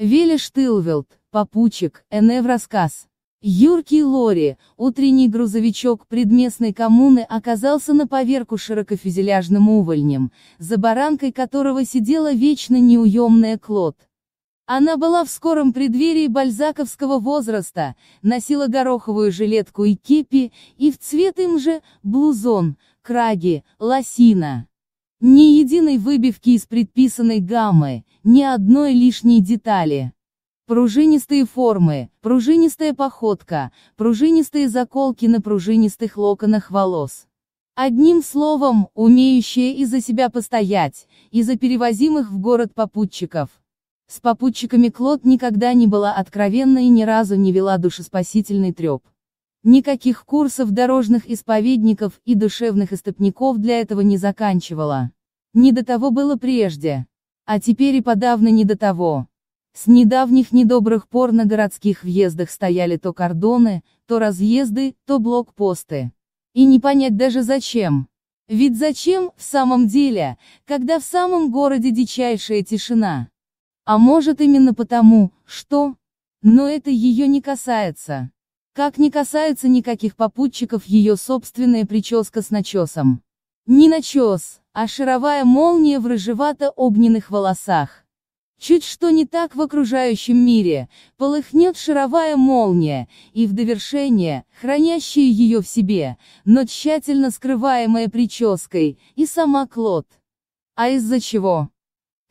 Вилли Штылвелд, попутчик, Энев рассказ. Юркий Лори, утренний грузовичок предместной коммуны оказался на поверку широкофюзеляжным увольнем, за баранкой которого сидела вечно неуемная Клод. Она была в скором преддверии бальзаковского возраста, носила гороховую жилетку и кепи, и в цвет им же, блузон, краги, лосина. Ни единой выбивки из предписанной гаммы, ни одной лишней детали. Пружинистые формы, пружинистая походка, пружинистые заколки на пружинистых локонах волос. Одним словом, умеющие и за себя постоять, и за перевозимых в город попутчиков. С попутчиками Клод никогда не была откровенна и ни разу не вела душеспасительный треп. Никаких курсов дорожных исповедников и душевных истопников для этого не заканчивала. Не до того было прежде. А теперь и подавно не до того. С недавних недобрых пор на городских въездах стояли то кордоны, то разъезды, то блокпосты. И не понять даже зачем. Ведь зачем, в самом деле, когда в самом городе дичайшая тишина? А может именно потому, что... Но это ее не касается. Как не касается никаких попутчиков ее собственная прическа с начесом. Не начес, а шаровая молния в рыжевато-огненных волосах. Чуть что не так в окружающем мире, полыхнет шаровая молния, и в довершение, хранящая ее в себе, но тщательно скрываемая прической, и сама Клод. А из-за чего?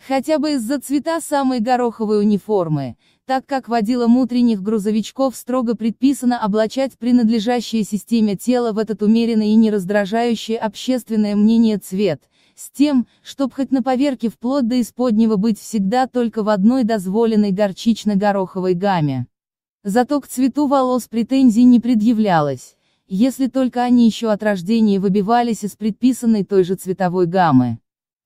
Хотя бы из-за цвета самой гороховой униформы, так как водилам утренних грузовичков строго предписано облачать принадлежащее системе тела в этот умеренный и не раздражающий общественное мнение цвет, с тем, чтобы хоть на поверке вплоть до исподнего быть всегда только в одной дозволенной горчично-гороховой гамме. Зато к цвету волос претензий не предъявлялось, если только они еще от рождения выбивались из предписанной той же цветовой гаммы.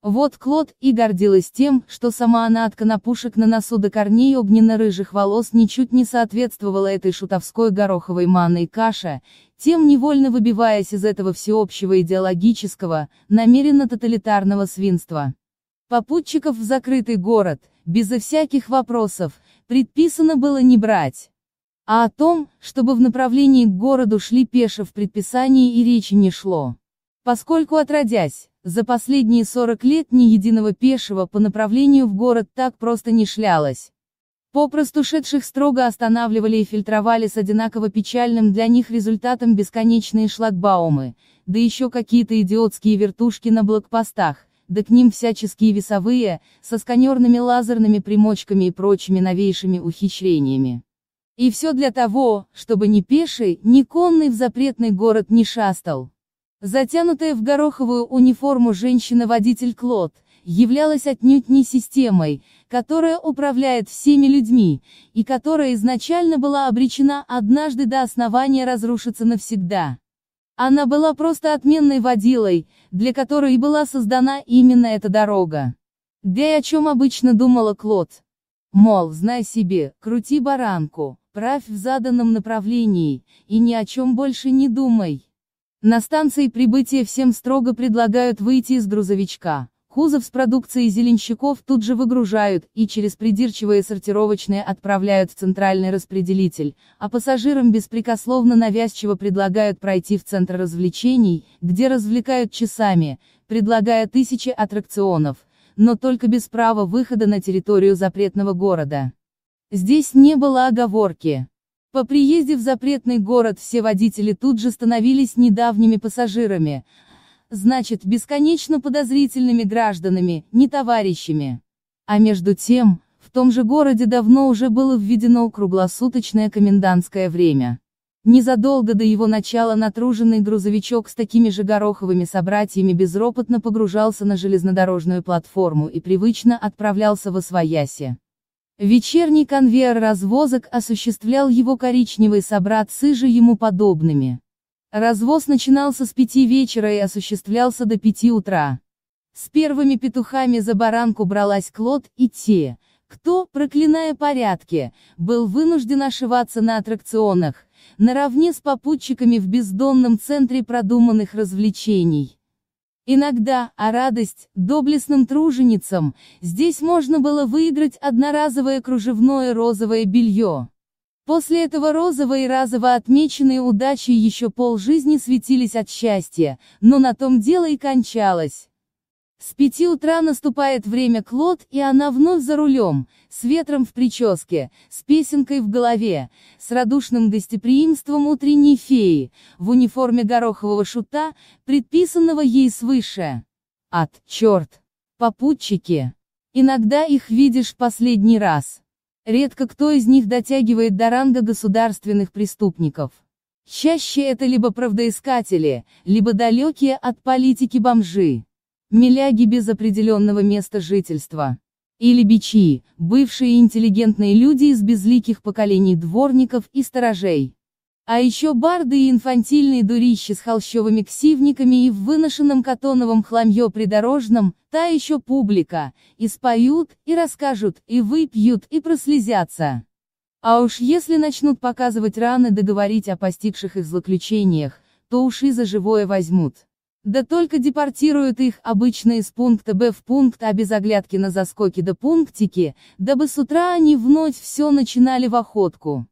Вот Клод и гордилась тем, что сама она от конопушек на носу до корней огненно-рыжих волос ничуть не соответствовала этой шутовской гороховой манной каше, тем невольно выбиваясь из этого всеобщего идеологического, намеренно тоталитарного свинства. Попутчиков в закрытый город, безо всяких вопросов, предписано было не брать. А о том, чтобы в направлении к городу шли пеше в предписании и речи не шло. Поскольку отродясь, за последние 40 лет ни единого пешего по направлению в город так просто не шлялось. Попросту шедших строго останавливали и фильтровали с одинаково печальным для них результатом бесконечные шлагбаумы, да еще какие-то идиотские вертушки на блокпостах, да к ним всяческие весовые, со сканерными лазерными примочками и прочими новейшими ухищрениями. И все для того, чтобы ни пеший, ни конный в запретный город не шастал. Затянутая в гороховую униформу женщина-водитель Клод, являлась отнюдь не системой, которая управляет всеми людьми, и которая изначально была обречена однажды до основания разрушиться навсегда. Она была просто отменной водилой, для которой и была создана именно эта дорога. Да и о чем обычно думала Клод. Мол, знай себе, крути баранку, правь в заданном направлении, и ни о чем больше не думай. На станции прибытия всем строго предлагают выйти из грузовичка. Кузов с продукцией зеленщиков тут же выгружают и через придирчивые сортировочные отправляют в центральный распределитель, а пассажирам беспрекословно навязчиво предлагают пройти в центр развлечений, где развлекают часами, предлагая тысячи аттракционов, но только без права выхода на территорию запретного города. Здесь не было оговорки. По приезде в запретный город все водители тут же становились недавними пассажирами, значит, бесконечно подозрительными гражданами, не товарищами. А между тем, в том же городе давно уже было введено круглосуточное комендантское время. Незадолго до его начала натруженный грузовичок с такими же гороховыми собратьями безропотно погружался на железнодорожную платформу и привычно отправлялся в Освояси. Вечерний конвейер развозок осуществлял его коричневый собрат с иже ему подобными. Развоз начинался с пяти вечера и осуществлялся до пяти утра. С первыми петухами за баранку бралась Клод и те, кто, проклиная порядки, был вынужден ошиваться на аттракционах, наравне с попутчиками в бездонном центре продуманных развлечений. Иногда, а радость, доблестным труженицам, здесь можно было выиграть одноразовое кружевное розовое белье. После этого розово и разово отмеченные удачи еще полжизни светились от счастья, но на том дело и кончалось. С пяти утра наступает время Клод, и она вновь за рулем, с ветром в прическе, с песенкой в голове, с радушным гостеприимством утренней феи, в униформе горохового шута, предписанного ей свыше. От черт! Попутчики! Иногда их видишь последний раз. Редко кто из них дотягивает до ранга государственных преступников. Чаще это либо правдоискатели, либо далекие от политики бомжи. Миляги без определенного места жительства. Или бичи, бывшие интеллигентные люди из безликих поколений дворников и сторожей. А еще барды и инфантильные дурищи с холщовыми ксивниками и в выношенном катоновом хламье придорожном, та еще публика, и споют, и расскажут, и выпьют, и прослезятся. А уж если начнут показывать раны да говорить о постигших их злоключениях, то уши за живое возьмут. Да только депортируют их обычно из пункта Б в пункт А без оглядки на заскоки до пунктики, дабы с утра они вновь все начинали в охотку.